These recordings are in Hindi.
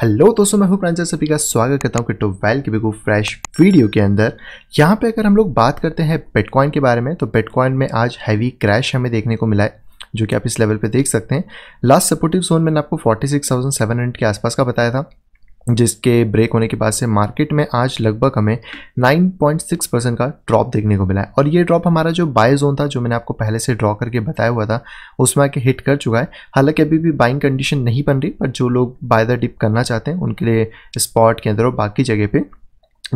हेलो दोस्तों मैं हूं प्रांजल सभी का स्वागत करता हूं क्रिप्टो वेल के बिगो फ्रेश वीडियो के अंदर यहां पे अगर हम लोग बात करते हैं बिटकॉइन के बारे में तो बिटकॉइन में आज हैवी क्रैश हमें देखने को मिला है जो कि आप इस लेवल पे देख सकते हैं लास्ट सपोर्टिव जोन मैंने आपको 46,700 के आसपास का बताया था जिसके ब्रेक होने के बाद से मार्केट में आज लगभग हमें 9.6 परसेंट का ड्रॉप देखने को मिला है और ये ड्रॉप हमारा जो बाय जोन था जो मैंने आपको पहले से ड्रॉ करके बताया हुआ था उसमें आके हिट कर चुका है हालांकि अभी भी बाइंग कंडीशन नहीं बन रही पर जो लोग बाय द डिप करना चाहते हैं उनके लिए स्पॉट के अंदर और बाकी जगह पर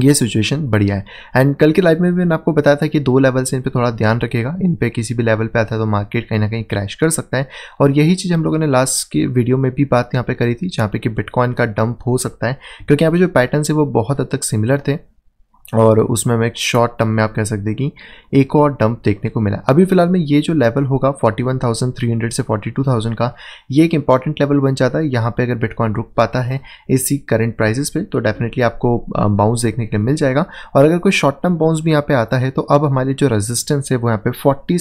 ये सिचुएशन बढ़िया है एंड कल के लाइव में भी मैंने आपको बताया था कि दो लेवल से इन पे थोड़ा ध्यान रखेगा इन पे किसी भी लेवल पे आता है तो मार्केट कहीं ना कहीं क्रैश कर सकता है और यही चीज़ हम लोगों ने लास्ट की वीडियो में भी बात यहाँ पे करी थी जहाँ पे कि बिटकॉइन का डंप हो सकता है क्योंकि यहाँ पे जो पैटर्न है वो बहुत हद तक सिमिलर थे और उसमें हमें एक शॉर्ट टर्म में आप कह सकते हैं कि एक और डंप देखने को मिला अभी फिलहाल में ये जो लेवल होगा 41,300 से 42,000 का ये एक इंपॉर्टेंट लेवल बन जाता है यहाँ पे अगर बिटकॉइन रुक पाता है इसी करंट प्राइसेस पे तो डेफिनेटली आपको बाउंस देखने के लिए मिल जाएगा और अगर कोई शॉर्ट टर्म बाउंस भी यहाँ पर आता है तो अब हमारे जो रजिस्टेंस है वो यहाँ पर फोर्टी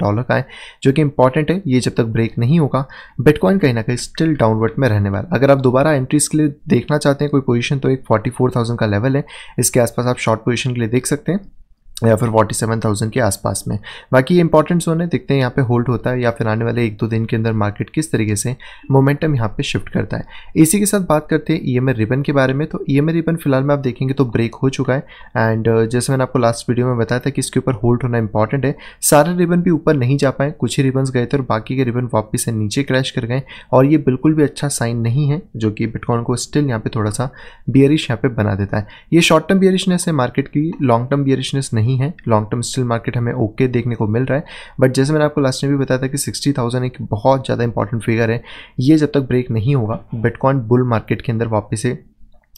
डॉलर का है जो कि इंपॉर्टेंट है ये जब तक ब्रेक नहीं होगा बिटकॉइन कहीं ना कहीं स्टिल डाउनवर्ड में रहने वाला अगर आप दोबारा एंट्रीज के लिए देखना चाहते हैं कोई पोजिशन तो एक फोर्टी का लेवल है इसके आसपास आप शॉर्ट पोजिशन के लिए देख सकते हैं या फिर 47,000 के आसपास में बाकी ये इंपॉर्टेंट जोन है देखते हैं यहाँ पे होल्ड होता है या फिर आने वाले एक दो दिन के अंदर मार्केट किस तरीके से मोमेंटम यहाँ पे शिफ्ट करता है इसी के साथ बात करते हैं ई एम रिबन के बारे में तो ई एम रिबन फिलहाल में आप देखेंगे तो ब्रेक हो चुका है एंड uh, जैसे मैंने आपको लास्ट वीडियो में बताया था कि इसके ऊपर होल्ड होना इंपॉर्टेंट है सारे रिबन भी ऊपर नहीं जा पाए कुछ ही रिबन गए थे और बाकी के रिबन वापिस से नीचे क्रैश कर गए और ये बिल्कुल भी अच्छा साइन नहीं है जो कि बिटकॉन को स्टिल यहाँ पर थोड़ा सा बियरिश यहाँ पर बना देता है ये शॉर्ट टर्म बियरिशनेस है मार्केट की लॉन्ग टर्म बियरिशनेस नहीं नहीं है लॉन्ग टर्म स्टिल मार्केट हमें ओके okay देखने को मिल रहा है बट जैसे मैंने आपको लास्ट में भी बताया था कि सिक्सटी थाउजेंड एक बहुत ज़्यादा इंपॉर्टेंट फिगर है ये जब तक ब्रेक नहीं होगा बिटकॉइन बुल मार्केट के अंदर वापस से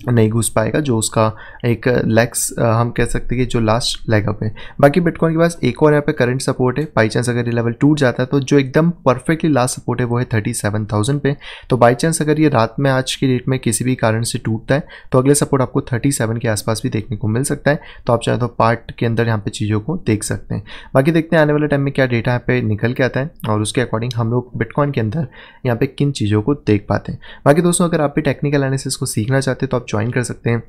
नहीं घुस पाएगा जो उसका एक लेग्स हम कह सकते हैं कि जो लास्ट लेग अप है बाकी बिटकॉइन के पास एक और यहाँ पे करंट सपोर्ट है बाई चांस अगर ये लेवल टूट जाता है तो जो एकदम परफेक्टली लास्ट सपोर्ट है वो है थर्टी सेवन थाउजेंड पे तो बाई चांस अगर ये रात में आज की डेट में किसी भी कारण से टूटता है तो अगले सपोर्ट आपको थर्टी सेवन के आसपास भी देखने को मिल सकता है तो आप चाहे तो पार्ट के अंदर यहाँ पर चीज़ों को देख सकते हैं बाकी देखते हैं आने वाले टाइम में क्या डेटा यहाँ पे निकल के आता है और उसके अकॉर्डिंग हम लोग बिटकॉइन के अंदर यहाँ पे किन चीज़ों को देख पाते हैं बाकी दोस्तों अगर आप भी टेक्निकल एनालिसिस को सीखना चाहते हैं तो आप ज्वाइन कर सकते हैं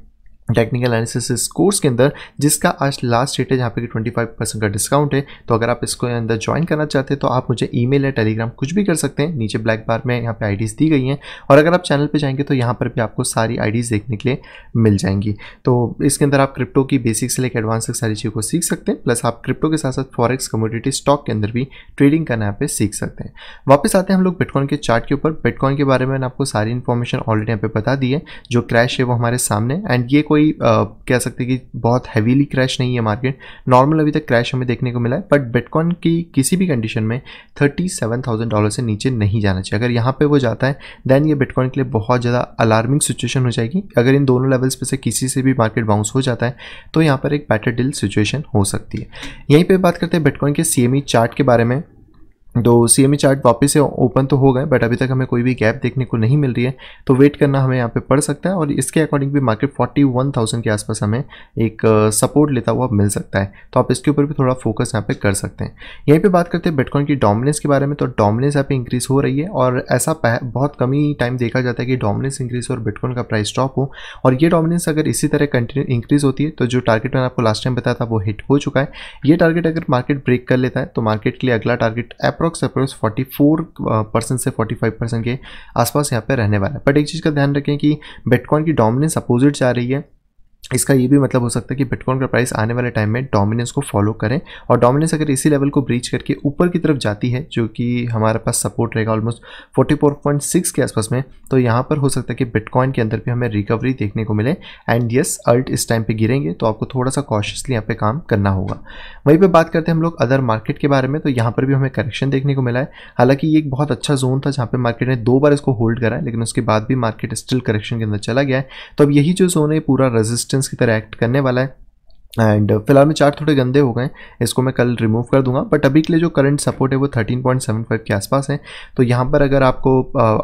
टेक्निकल एनालिसिस इस कोर्स के अंदर जिसका आज लास्ट डेट है जहाँ पे कि 25 परसेंट का डिस्काउंट है तो अगर आप इसको अंदर ज्वाइन करना चाहते हैं तो आप मुझे ईमेल या टेलीग्राम कुछ भी कर सकते हैं नीचे ब्लैक बार में यहाँ पे आईडीज़ दी गई हैं और अगर आप चैनल पे जाएंगे तो यहाँ पर भी आपको सारी आईडीज़ देखने के लिए मिल जाएंगी तो इसके अंदर आप क्रिप्टो की बेसिक से लेकर एडवांस तक सारी चीज़ों को सीख सकते हैं प्लस आप क्रिप्टो के साथ साथ फॉरेक्स कम्योडिटी स्टॉक के अंदर भी ट्रेडिंग करना यहाँ पर सीख सकते हैं वापस आते हैं हम लोग बिटकॉइन के चार्ट के ऊपर बिटकॉइन के बारे में मैंने आपको सारी इन्फॉर्मेशन ऑलरेडी यहाँ पे बता दी है जो क्रैश है वो हमारे सामने एंड ये कोई आ, कह सकते हैं कि बहुत हैवीली क्रैश नहीं है मार्केट नॉर्मल अभी तक क्रैश हमें देखने को मिला है बट बिटकॉइन की किसी भी कंडीशन में थर्टी सेवन थाउजेंड डॉलर से नीचे नहीं जाना चाहिए अगर यहाँ पर वो जाता है देन ये बिटकॉइन के लिए बहुत ज़्यादा अलार्मिंग सिचुएशन हो जाएगी अगर इन दोनों लेवल्स पर से किसी से भी मार्केट बाउंस हो जाता है तो यहाँ पर एक बैटर डील सिचुएशन हो सकती है यहीं पर बात करते हैं बिटकॉइन के सी चार्ट e के बारे में तो सी एम चार्ट वापस से ओपन तो हो गए बट अभी तक हमें कोई भी गैप देखने को नहीं मिल रही है तो वेट करना हमें यहाँ पे पड़ सकता है और इसके अकॉर्डिंग भी मार्केट 41,000 के आसपास हमें एक सपोर्ट uh, लेता हुआ मिल सकता है तो आप इसके ऊपर भी थोड़ा फोकस यहाँ पे कर सकते हैं यहीं पे बात करते हैं बिटकॉइन की डोमिनेंस के बारे में तो डोमिनेंस यहाँ पर इंक्रीज़ हो रही है और ऐसा बहुत कम ही टाइम देखा जाता है कि डोमिनेंस इंक्रीज़ और बिटकॉइन का प्राइस ड्रॉप हो और ये डोमिनेंस अगर इसी तरह कंटिन्यू इंक्रीज़ होती है तो जो टारगेट मैंने आपको लास्ट टाइम बताया था वो हिट हो चुका है ये टारगेट अगर मार्केट ब्रेक कर लेता है तो मार्केट के लिए अगला टारगेट ऐप अप्रॉक्स फोर्टी फोर परसेंट से फाइव परसेंट के आसपास यहाँ पे रहने वाला है बट एक चीज़ का ध्यान रखें कि बिटकॉइन की डोमिनेंस अपोजिट जा रही है इसका ये भी मतलब हो सकता है कि बिटकॉइन का प्राइस आने वाले टाइम में डोमिनेंस को फॉलो करें और डोमिनेंस अगर इसी लेवल को ब्रीच करके ऊपर की तरफ जाती है जो कि हमारे पास सपोर्ट रहेगा ऑलमोस्ट 44.6 के आसपास में तो यहाँ पर हो सकता है कि बिटकॉइन के अंदर भी हमें रिकवरी देखने को मिले एंड यस अल्ट इस टाइम पर गिरेंगे तो आपको थोड़ा सा कॉशियसली यहाँ पर काम करना होगा वहीं पर बात करते हैं हम लोग अदर मार्केट के बारे में तो यहाँ पर भी हमें करेक्शन देखने को मिला है हालांकि ये एक बहुत अच्छा जोन था जहाँ पर मार्केट ने दो बार इसको होल्ड करा है लेकिन उसके बाद भी मार्केट स्टिल करेक्शन के अंदर चला गया है तो अब यही जो जोन है पूरा रेजिस्टेंस की तरह एक्ट करने वाला है एंड uh, फिलहाल में चार्ट थोड़े गंदे हो गए इसको मैं कल रिमूव कर दूंगा बट अभी के लिए जो करंट सपोर्ट है वो 13.75 के आसपास है तो यहाँ पर अगर आपको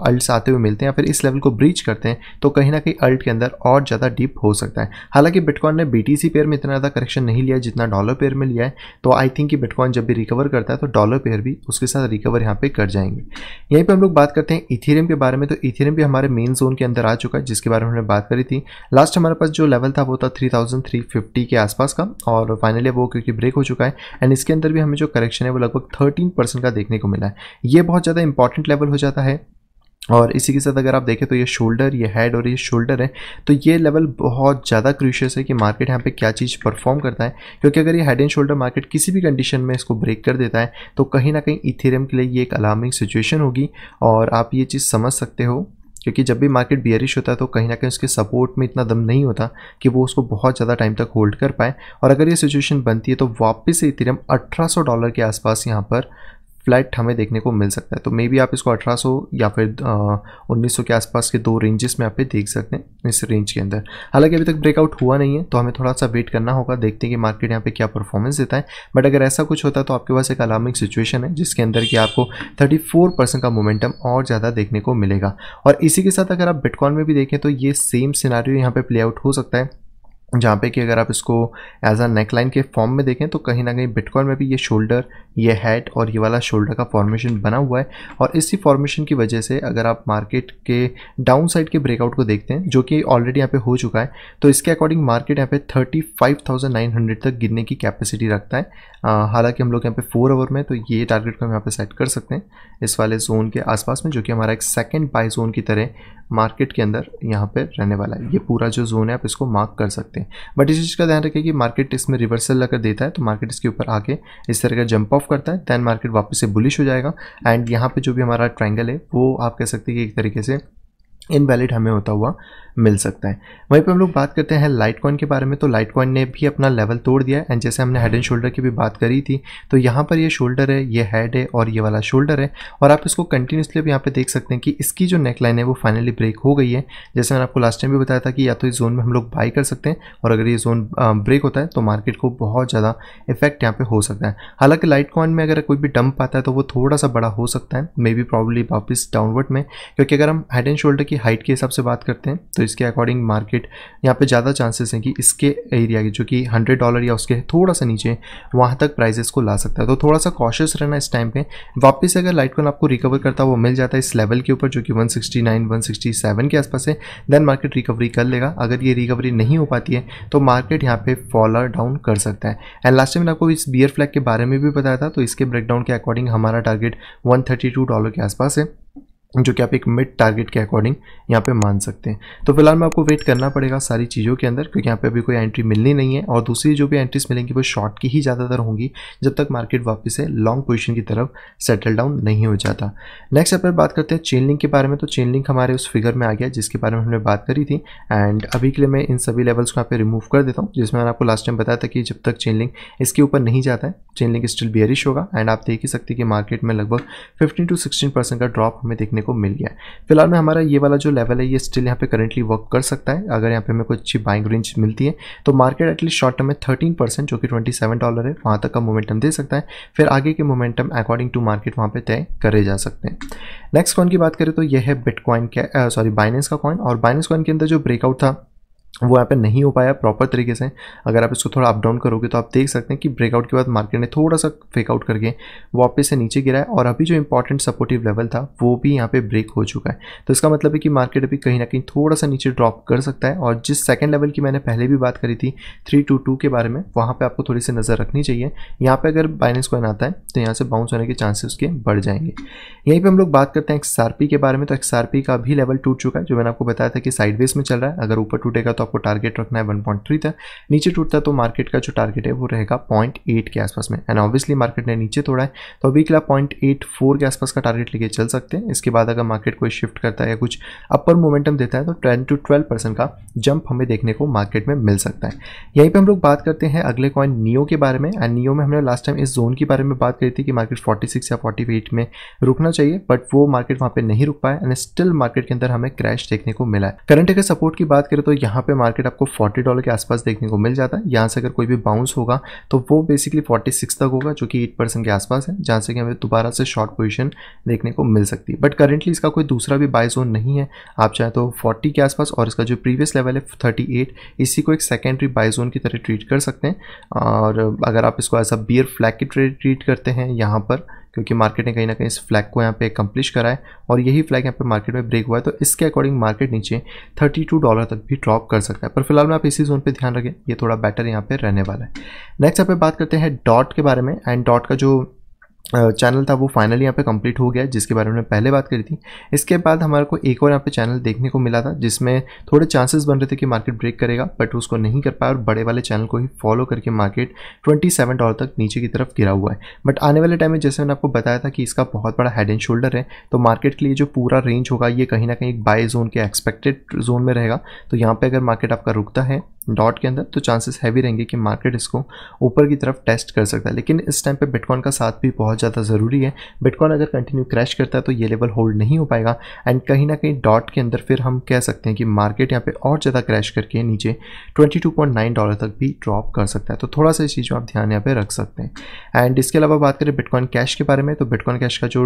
अल्ट्स uh, आते हुए मिलते हैं या फिर इस लेवल को ब्रीच करते हैं तो कहीं ना कहीं अल्ट के अंदर और ज़्यादा डीप हो सकता है हालांकि बिटकॉइन ने बी पेयर में इतना ज़्यादा करेक्शन नहीं लिया जितना डॉलर पेयर में लिया है तो आई थिंक कि बिटकॉइन जब भी रिकवर करता है तो डॉलर पेयर भी उसके साथ रिकवर यहाँ पर कर जाएंगे यहीं पर हम लोग बात करते हैं इथेरियम के बारे में तो इथेरियम भी हमारे मेन जोन के अंदर आ चुका है जिसके बारे में हमने बात करी थी लास्ट हमारे पास जो लेवल था वो था थ्री के आसपास आसपास का और फाइनली वो क्योंकि ब्रेक हो चुका है एंड इसके अंदर भी हमें जो करेक्शन है वो लगभग थर्टीन परसेंट का देखने को मिला है ये बहुत ज़्यादा इंपॉर्टेंट लेवल हो जाता है और इसी के साथ अगर आप देखें तो ये शोल्डर ये हेड और ये शोल्डर है तो ये लेवल बहुत ज़्यादा क्रूशियस है कि मार्केट यहाँ पे क्या चीज़ परफॉर्म करता है क्योंकि अगर ये हेड एंड शोल्डर मार्केट किसी भी कंडीशन में इसको ब्रेक कर देता है तो कहीं ना कहीं इथेरियम के लिए ये एक अलार्मिंग सिचुएशन होगी और आप ये चीज़ समझ सकते हो क्योंकि जब भी मार्केट बियरिश होता है तो कहीं ना कहीं उसके सपोर्ट में इतना दम नहीं होता कि वो उसको बहुत ज़्यादा टाइम तक होल्ड कर पाए और अगर ये सिचुएशन बनती है तो वापस से इतिरम अठारह डॉलर के आसपास यहाँ पर फ्लैट हमें देखने को मिल सकता है तो मे बी आप इसको 1800 या फिर उन्नीस के आसपास के दो रेंजेस में आप देख सकते हैं इस रेंज के अंदर हालांकि अभी तक ब्रेकआउट हुआ नहीं है तो हमें थोड़ा सा वेट करना होगा देखते हैं कि मार्केट यहाँ पे क्या परफॉर्मेंस देता है बट अगर ऐसा कुछ होता है तो आपके पास एक अलार्मिंग सिचुएशन है जिसके अंदर कि आपको थर्टी का मोमेंटम और ज़्यादा देखने को मिलेगा और इसी के साथ अगर आप बिटकॉन में भी देखें तो ये सेम सिनारियो यहाँ पर प्ले आउट हो सकता है जहाँ पे कि अगर आप इसको एज अ नेक लाइन के फॉर्म में देखें तो कहीं ना कहीं बिटकॉइन में भी ये शोल्डर ये हेड और ये वाला शोल्डर का फॉर्मेशन बना हुआ है और इसी फॉर्मेशन की वजह से अगर आप मार्केट के डाउन साइड के ब्रेकआउट को देखते हैं जो कि ऑलरेडी यहाँ पे हो चुका है तो इसके अकॉर्डिंग मार्केट यहाँ पे thirty five thousand nine hundred तक गिरने की कैपेसिटी रखता है हालाँकि हम लोग यहाँ पे फोर आवर में तो ये टारगेट को हम यहाँ पर सेट कर सकते हैं इस वाले जोन के आसपास में जो कि हमारा एक सेकेंड बाई जोन की तरह मार्केट के अंदर यहाँ पर रहने वाला है ये पूरा जो जोन है आप इसको मार्क कर सकते हैं बट इस चीज़ का ध्यान रखें कि मार्केट इसमें रिवर्सल अगर देता है तो मार्केट इसके ऊपर आके इस तरह का जंप ऑफ करता है दैन मार्केट वापस से बुलिश हो जाएगा एंड यहाँ पर जो भी हमारा ट्राइंगल है वो आप कह सकते हैं कि एक तरीके से इनवैलिड हमें होता हुआ मिल सकता है वहीं पे हम लोग बात करते हैं लाइट कॉइन के बारे में तो लाइट कॉइन ने भी अपना लेवल तोड़ दिया एंड जैसे हमने हेड एंड शोल्डर की भी बात करी थी तो यहाँ पर ये शोल्डर है ये हेड है और ये वाला शोल्डर है और आप इसको कंटिन्यूसली अब यहाँ पे देख सकते हैं कि इसकी जो नेक लाइन है वो फाइनली ब्रेक हो गई है जैसे मैंने आपको लास्ट टाइम भी बताया था कि या तो इस जोन में हम लोग बाई कर सकते हैं और अगर ये जोन ब्रेक होता है तो मार्केट को बहुत ज़्यादा इफेक्ट यहाँ पर हो सकता है हालांकि लाइट कॉइन में अगर कोई भी डंप आता है तो वो थोड़ा सा बड़ा हो सकता है मे बी प्रॉब्ली वापस डाउनवर्ड में क्योंकि अगर हम हेड एंड शोल्डर की हाइट के हिसाब से बात करते हैं तो इसके अकॉर्डिंग मार्केट यहाँ पे ज़्यादा चांसेस हैं कि इसके एरिया के जो कि हंड्रेड डॉलर या उसके थोड़ा सा नीचे वहाँ तक प्राइजेस को ला सकता है तो थोड़ा सा कॉशियस रहना इस टाइम पे वापस अगर लाइटकॉइन आपको रिकवर करता है वो मिल जाता है इस लेवल के ऊपर जो कि वन सिक्सटी के आसपास है देन मार्केट रिकवरी कर लेगा अगर ये रिकवरी नहीं हो पाती है तो मार्केट यहाँ पे फॉलर डाउन कर सकता है एंड लास्ट टाइम मैंने आपको इस बियर फ्लैग के बारे में भी बताया था तो इसके ब्रेकडाउन के अकॉर्डिंग हमारा टारगेट 132 डॉलर के आसपास है जो कि आप एक मिड टारगेट के अकॉर्डिंग यहाँ पे मान सकते हैं तो फिलहाल मैं आपको वेट करना पड़ेगा सारी चीज़ों के अंदर क्योंकि यहाँ पे अभी कोई एंट्री मिलनी नहीं है और दूसरी जो भी एंट्रीज मिलेंगी वो शॉर्ट की ही ज़्यादातर होंगी जब तक मार्केट वापस से लॉन्ग पोजिशन की तरफ सेटल डाउन नहीं हो जाता नेक्स्ट अपने बात करते हैं चेन लिंक के बारे में तो चेन लिंक हमारे उस फिगर में आ गया जिसके बारे में हमने बात करी थी एंड अभी के लिए मैं इन सभी लेवल्स को यहाँ पर रिमूव कर देता हूँ जिसमें मैंने आपको लास्ट टाइम बताया था कि जब तक चेन लिंक इसके ऊपर नहीं जाता है चेन लिंक स्टिल बियरिश होगा एंड आप देख ही सकते कि मार्केट में लगभग फिफ्टीन टू सिक्सटीन का ड्रॉप हमें देखने देखने को मिल गया फिलहाल में हमारा ये वाला जो लेवल है ये स्टिल यहाँ पे करेंटली वर्क कर सकता है अगर यहाँ पे हमें कोई अच्छी बाइंग रेंज मिलती है तो मार्केट एटलीस्ट शॉर्ट टर्म में थर्टीन परसेंट जो कि ट्वेंटी सेवन डॉलर है वहाँ तक का मोमेंटम दे सकता है फिर आगे के मोमेंटम अकॉर्डिंग टू मार्केट वहाँ पर तय करे जा सकते हैं नेक्स्ट कॉइन की बात करें तो यह है बिटकॉइन का सॉरी बाइनेंस का कॉइन और बाइनेंस कॉइन के अंदर जो ब्रेकआउट था वो यहाँ पे नहीं हो पाया प्रॉपर तरीके से अगर आप इसको थोड़ा अप डाउन करोगे तो आप देख सकते हैं कि ब्रेकआउट के बाद मार्केट ने थोड़ा सा फेकआउट करके वापस से नीचे गिरा है और अभी जो इंपॉर्टेंट सपोर्टिव लेवल था वो भी यहाँ पे ब्रेक हो चुका है तो इसका मतलब है कि मार्केट अभी कहीं ना कहीं थोड़ा सा नीचे ड्रॉप कर सकता है और जिस सेकेंड लेवल की मैंने पहले भी बात करी थी थ्री टू टू के बारे में वहाँ पर आपको थोड़ी सी नज़र रखनी चाहिए यहाँ पर अगर बाइनेंस कोइन आता है तो यहाँ से बाउंस होने के चांसेस उसके बढ़ जाएंगे यहीं पर हम लोग बात करते हैं एक्स के बारे में तो एक्स का भी लेवल टूट चुका है जो मैंने आपको बताया था कि साइडवेज में चल रहा है अगर ऊपर टूटेगा तो आपको टारगेट रखना है वन पॉइंट थ्री तक नीचे टूटता है तो मार्केट का जो टारगेट है वो रहेगा पॉइंट एट के आसपास में एंड ऑब्वियसली मार्केट ने नीचे तोड़ा है तो अभी के लिए पॉइंट एट फोर के आसपास का टारगेट लेके चल सकते हैं इसके बाद अगर मार्केट कोई शिफ्ट करता है या कुछ अपर मोमेंटम देता है तो टेन टू ट्वेल्व परसेंट का जंप हमें देखने को मार्केट में मिल सकता है यहीं पर हम लोग बात करते हैं अगले कॉइन नियो के बारे में एंड नियो में हमने लास्ट टाइम इस जोन के बारे में बात करी थी कि मार्केट 46 या 48 में रुकना चाहिए बट वो मार्केट वहाँ पर नहीं रुक पाया एंड स्टिल मार्केट के अंदर हमें क्रैश देखने को मिला है करंट अगर सपोर्ट की बात करें तो यहाँ पे मार्केट आपको 40 डॉलर के आसपास देखने को मिल जाता है यहाँ से अगर कोई भी बाउंस होगा तो वो बेसिकली 46 तक होगा जो कि 8 परसेंट के आसपास है जहाँ से कि हमें दोबारा से शॉर्ट पोजिशन देखने को मिल सकती है बट करेंटली इसका कोई दूसरा भी बाय जोन नहीं है आप चाहें तो फोर्टी के आसपास और इसका जो प्रीवियस लेवल है थर्टी इसी को एक सेकेंडरी बाय जोन की तरह ट्रीट कर सकते हैं और अगर आप इसको ऐसा बियर फ्लैग की ट्रेड ट्रीट करते हैं यहाँ पर क्योंकि मार्केट ने कहीं ना कहीं इस फ्लैग को यहाँ पे कम्प्लीश करा है और यही फ्लैग यहाँ पे मार्केट में ब्रेक हुआ है तो इसके अकॉर्डिंग मार्केट नीचे 32 डॉलर तक भी ड्रॉप कर सकता है पर फिलहाल में आप इसी जोन पे ध्यान रखें ये थोड़ा बेटर यहाँ पे रहने वाला है नेक्स्ट यहाँ पे बात करते हैं डॉट के बारे में एंड डॉट का जो चैनल था वो फाइनली यहाँ पे कंप्लीट हो गया जिसके बारे में पहले बात करी थी इसके बाद हमारे को एक और यहाँ पे चैनल देखने को मिला था जिसमें थोड़े चांसेस बन रहे थे कि मार्केट ब्रेक करेगा बट उसको नहीं कर पाया और बड़े वाले चैनल को ही फॉलो करके मार्केट 27 डॉलर तक नीचे की तरफ गिरा हुआ है बट आने वाले टाइम में जैसे मैंने आपको बताया था कि इसका बहुत बड़ा हेड एंड शोल्डर है तो मार्केट के लिए जो पूरा रेंज होगा ये कहीं ना कहीं एक बाय जोन के एक्सपेक्टेड जोन में रहेगा तो यहाँ पर अगर मार्केट आपका रुकता है डॉट के अंदर तो चांसेस हैवी रहेंगे कि मार्केट इसको ऊपर की तरफ टेस्ट कर सकता है लेकिन इस टाइम पे बिटकॉइन का साथ भी बहुत ज़्यादा ज़रूरी है बिटकॉइन अगर कंटिन्यू क्रैश करता है तो ये लेवल होल्ड नहीं हो पाएगा एंड कहीं ना कहीं डॉट के अंदर फिर हम कह सकते हैं कि मार्केट यहाँ पर और ज़्यादा क्रैश करके नीचे ट्वेंटी डॉलर तक भी ड्रॉप कर सकता है तो थोड़ा सा इस चीज़ में आप ध्यान यहाँ पर रख सकते हैं एंड इसके अलावा बात करें बिटकॉइन कैश के बारे में तो बिटकॉइन कैश का जो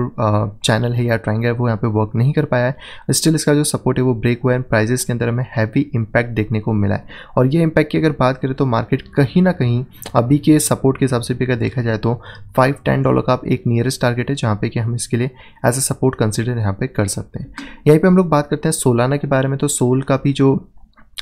चैनल है या ट्राइंग है वो यहाँ पर वर्क नहीं कर पाया है स्टिल इसका जो सपोर्ट है वो ब्रेक हुआ है प्राइजेस के अंदर हमें हैवी इंपैक्ट देखने को मिला है और ये इम्पैक्ट की अगर बात करें तो मार्केट कहीं ना कहीं अभी के सपोर्ट के हिसाब से भी अगर देखा जाए तो फाइव टेन डॉलर का आप एक नियरेस्ट टारगेट है जहाँ पे कि हम इसके लिए एज अ सपोर्ट कंसिडर यहाँ पे कर सकते हैं यहीं पे हम लोग बात करते हैं सोलाना के बारे में तो सोल का भी जो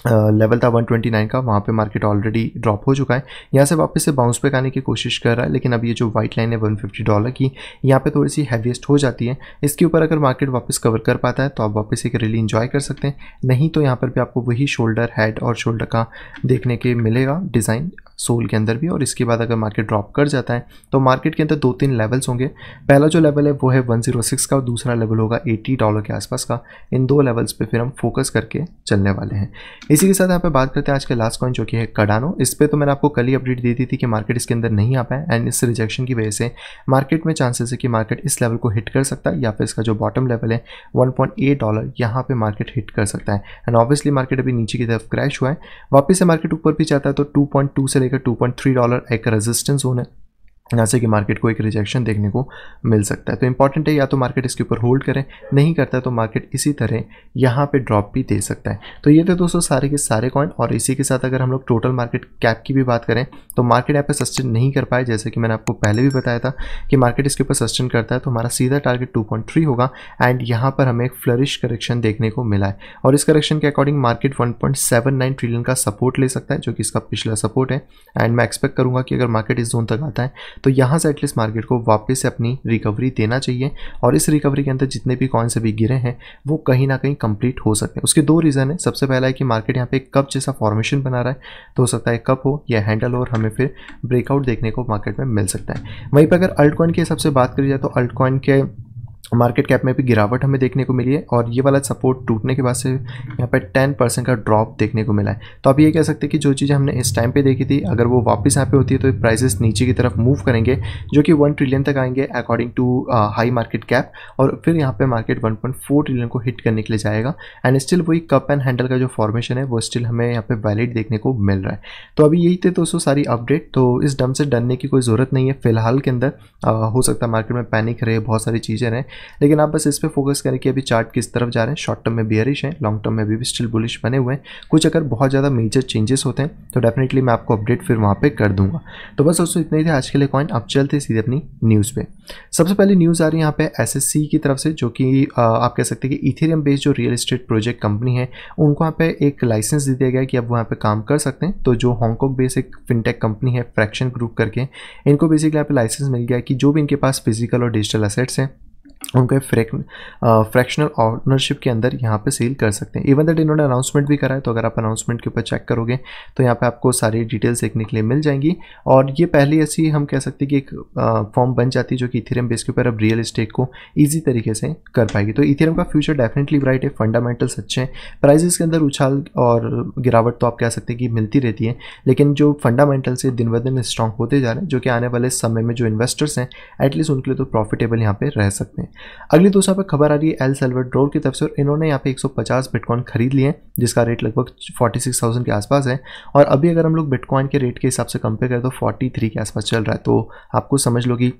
लेवल था 129 का वहाँ पे मार्केट ऑलरेडी ड्रॉप हो चुका है यहाँ से वापस से बाउंस पे आने की कोशिश कर रहा है लेकिन अब ये जो वाइट लाइन है 150 डॉलर की यहाँ पे थोड़ी सी हैवीस्ट हो जाती है इसके ऊपर अगर मार्केट वापस कवर कर पाता है तो आप वापस एक रैली इन्जॉय कर सकते हैं नहीं तो यहाँ पर भी आपको वही शोल्डर हैड और शोल्डर का देखने के मिलेगा डिज़ाइन सोल के अंदर भी और इसके बाद अगर मार्केट ड्रॉप कर जाता है तो मार्केट के अंदर दो तीन लेवल्स होंगे पहला जो लेवल है वो है 106 का और दूसरा लेवल होगा 80 डॉलर के आसपास का इन दो लेवल्स पे फिर हम फोकस करके चलने वाले हैं इसी के साथ यहाँ पे बात करते हैं आज के लास्ट कॉइन जो कि है कडानो इस पर तो मैंने आपको कल ही अपडेट दे दी थी कि मार्केट इसके अंदर नहीं आ पाए एंड इस रिजेक्शन की वजह से मार्केट में चांसेस है कि मार्केट इस लेवल को हिट कर सकता है या फिर इसका जो बॉटम लेवल है वन डॉलर यहाँ पर मार्केट हिट कर सकता है एंड ऑब्वियसली मार्केट अभी नीचे की तरफ क्रैश हुआ है वापस से मार्केट ऊपर भी जाता है तो टू से लेकर पॉइंट 2.3 डॉलर एक रेजिस्टेंस जोन है यहाँ से कि मार्केट को एक रिजेक्शन देखने को मिल सकता है तो इंपॉर्टेंट है या तो मार्केट इसके ऊपर होल्ड करें नहीं करता है तो मार्केट इसी तरह यहाँ पे ड्रॉप भी दे सकता है तो ये थे दोस्तों सारे के सारे कॉइन और इसी के साथ अगर हम लोग टोटल मार्केट कैप की भी बात करें तो मार्केट यहाँ पर सस्टेन नहीं कर पाए जैसे कि मैंने आपको पहले भी बताया था कि मार्केट इसके ऊपर सस्टेन करता है तो हमारा सीधा टारगेट टू होगा एंड यहाँ पर हमें एक फ्लरिश करेक्शन देखने को मिला है और इस करेक्शन के अकॉर्डिंग मार्केट वन ट्रिलियन का सपोर्ट ले सकता है जो कि इसका पिछला सपोर्ट है एंड मैं एक्सपेक्ट करूँगा कि अगर मार्केट इस जोन तक आता है तो यहाँ से एटलीस्ट मार्केट को वापस से अपनी रिकवरी देना चाहिए और इस रिकवरी के अंदर जितने भी कॉइन्स अभी गिरे हैं वो कहीं ना कहीं कंप्लीट हो सकते हैं उसके दो रीज़न है सबसे पहला है कि मार्केट यहाँ पे एक कप जैसा फॉर्मेशन बना रहा है तो हो सकता है कप हो या हैंडल हो और हमें फिर ब्रेकआउट देखने को मार्केट में मिल सकता है वहीं पर अगर अल्ट कॉइन के हिसाब से बात करी जाए तो अल्ट कॉइन के मार्केट कैप में भी गिरावट हमें देखने को मिली है और ये वाला सपोर्ट टूटने के बाद से यहाँ पर टेन परसेंट का ड्रॉप देखने को मिला है तो आप ये कह सकते हैं कि जो चीज़ें हमने इस टाइम पे देखी थी अगर वो वापस यहाँ पे होती है तो प्राइसेस नीचे की तरफ मूव करेंगे जो कि वन ट्रिलियन तक आएंगे according to high market cap और फिर यहाँ पर मार्केट वन ट्रिलियन को हिट करने के लिए जाएगा एंड स्टिल वही कप एंड हैंडल का जो फॉर्मेशन है वो स्टिल हमें यहाँ पर वैलिड देखने को मिल रहा है तो अभी यही थे दोस्तों सारी अपडेट तो इस डम से डरने की कोई ज़रूरत नहीं है फिलहाल के अंदर हो सकता है मार्केट में पैनिक रहे बहुत सारी चीज़ें रहें लेकिन आप बस इस पर फोकस करें कि अभी चार्ट किस तरफ जा रहे हैं शॉर्ट टर्म में बियरिश है लॉन्ग टर्म में भी, भी स्टिल बुलिश बने हुए हैं कुछ अगर बहुत ज़्यादा मेजर चेंजेस होते हैं तो डेफिनेटली मैं आपको अपडेट फिर वहाँ पर कर दूंगा तो बस दोस्तों इतने ही थे आज के लिए कॉइन आप चलते सीधे अपनी न्यूज़ पर सबसे पहले न्यूज़ आ रही है यहाँ पर एस की तरफ से जो कि आप कह सकते हैं कि इथेरियम बेस्ड जो रियल इस्टेट प्रोजेक्ट कंपनी है उनको यहाँ पे एक लाइसेंस दे दिया गया कि अब वहाँ पर काम कर सकते हैं तो जो हांगकॉन्ग बेस्ड एक फिनटेक कंपनी है फ्रैक्शन ग्रुप करके इनको बेसिकली यहाँ पे लाइसेंस मिल गया कि जो भी इनके पास फिजिकल और डिजिटल असेट्स हैं उनके फ्रैक्शनल ऑनरशिप के अंदर यहाँ पे सेल कर सकते हैं इवन दैट इन्होंने अनाउंसमेंट भी करा है तो अगर आप अनाउंसमेंट के ऊपर चेक करोगे तो यहाँ पे आपको सारी डिटेल्स देखने के लिए मिल जाएंगी और ये पहले ऐसी हम कह सकते हैं कि एक फॉर्म बन जाती है जो कि इथेरियम बेस के ऊपर अब रियल इस्टेट को ईजी तरीके से कर पाएगी तो इथेरियम का फ्यूचर डेफिनेटली ब्राइट है फंडामेंटल्स अच्छे हैं प्राइजेस के अंदर उछाल और गिरावट तो आप कह सकते हैं कि मिलती रहती है लेकिन जो फंडामेंटल्स है दिन ब दिन स्ट्रॉन्ग होते जा रहे हैं जो कि आने वाले समय में जो इन्वेस्टर्स हैं एटलीस्ट उनके लिए तो प्रॉफिटेबल यहाँ पर रह सकते हैं अगली दोस्तों पर खबर आ रही है एल सेल्वाडोर की तरफ से और इन्होंने यहाँ पे 150 बिटकॉइन खरीद लिए हैं जिसका रेट लगभग 46,000 के आसपास है और अभी अगर हम लोग बिटकॉइन के रेट के हिसाब से कंपेयर करें तो 43 के आसपास चल रहा है तो आपको समझ लो कि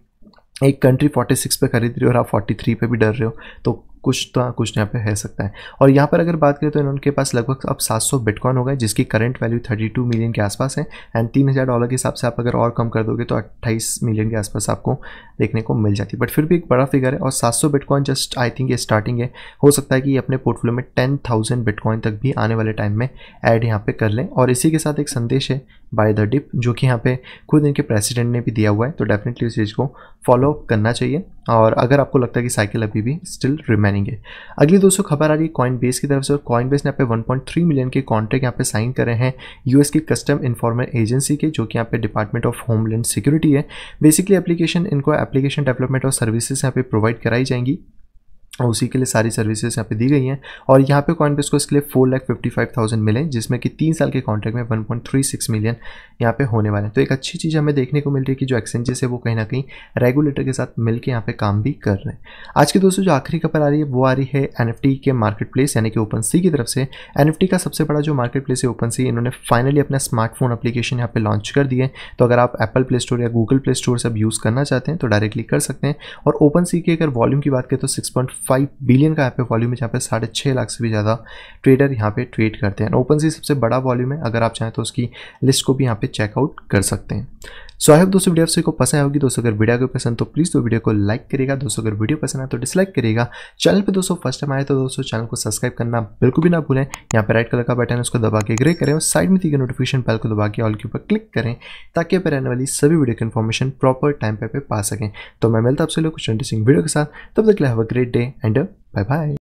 एक कंट्री 46 पे खरीद रही हो और आप 43 पे भी डर रहे हो तो कुछ तो हाँ, कुछ तो यहाँ पे है सकता है और यहाँ पर अगर बात करें तो इनके पास लगभग अब 700 बिटकॉइन हो गए जिसकी करंट वैल्यू 32 मिलियन के आसपास है एंड तीन हज़ार डॉलर के हिसाब से आप अगर और कम कर दोगे तो 28 मिलियन के आसपास आपको देखने को मिल जाती है बट फिर भी एक बड़ा फिगर है और 700 बिटकॉइन जस्ट आई थिंक ये स्टार्टिंग है हो सकता है कि अपने पोर्टफोलियो में टेन थाउजेंड बिटकॉइन तक भी आने वाले टाइम में एड यहाँ पर कर लें और इसी के साथ एक संदेश है बाय द डिप जो कि यहाँ पे खुद इनके प्रेसिडेंट ने भी दिया हुआ है तो डेफिनेटली उस चीज़ को फॉलो करना चाहिए और अगर आपको लगता है कि साइकिल अभी भी स्टिल रिमेनिंग है अगली दोस्तों खबर आ रही है कॉइन बेस की तरफ से और कॉइन बेस ने यहाँ पे 1.3 मिलियन के कॉन्ट्रैक्ट यहाँ पे साइन करे हैं यूएस की कस्टम इन्फॉर्मर एजेंसी के जो कि यहाँ पे डिपार्टमेंट ऑफ होमलैंड सिक्योरिटी है बेसिकली एप्लीकेशन इनको एप्लीकेशन डेवलपमेंट और सर्विसेज यहाँ पे प्रोवाइड कराई जाएंगी और उसी के लिए सारी सर्विसेज यहाँ पे दी गई हैं और यहाँ पे कॉइन को इसके लिए four lakh fifty five thousand मिले जिसमें कि तीन साल के कॉन्ट्रैक्ट में one point three six million यहाँ पे होने वाले हैं तो एक अच्छी चीज़ हमें देखने को मिल रही है कि जो एक्सचेंजेस है वो कहीं ना कहीं रेगुलेटर के साथ मिलकर यहाँ पे काम भी कर रहे हैं आज के दोस्तों जो आखिरी खबर आ रही है वो आ रही है एन के मार्केट प्लेस यानी कि ओपन सी की तरफ से एन का सबसे बड़ा जो मार्केट प्लेस है ओपन सी इन्होंने फाइनली अपना स्मार्टफोन अपलीकेशन यहाँ पे लॉन्च कर दिए तो अगर आप एप्पल प्ले स्टोर या गूगल प्ले स्टोर से अब यूज़ करना चाहते हैं तो डायरेक्टली कर सकते हैं और ओपन सी की अगर वॉल्यूम की बात करें तो सिक्स पॉइंट फाइव बिलियन का यहाँ पे वॉल्यूम है जहाँ पे साढ़े छः लाख से भी ज़्यादा ट्रेडर यहाँ पे ट्रेड करते हैं ओपन सी सबसे बड़ा वॉल्यूम है अगर आप चाहें तो उसकी लिस्ट को भी यहाँ पे चेकआउट कर सकते हैं सो आई होप दोस्तों वीडियो आपसे को पसंद होगी दोस्तों अगर वीडियो तो को पसंद तो प्लीज़ तो वीडियो को लाइक करेगा दोस्तों अगर वीडियो पसंद आए तो डिसलाइक करेगा चैनल पे दोस्तों फर्स्ट टाइम आए तो दोस्तों चैनल को सब्सक्राइब करना बिल्कुल भी ना भूलें यहाँ पे राइट कलर का बटन है उसको दबा के ग्रे करें और साइड में दी नोटिफिकेशन बेल को दबा के ऑल के ऊपर क्लिक करें ताकि आप रहने वाली सभी वीडियो की इन्फॉर्मेशन प्रॉपर टाइम पर पा सकें तो मैं मिलता आपसे लोग कुछ इंटरेस्टिंग वीडियो के साथ तब तक live a great day and uh, bye bye.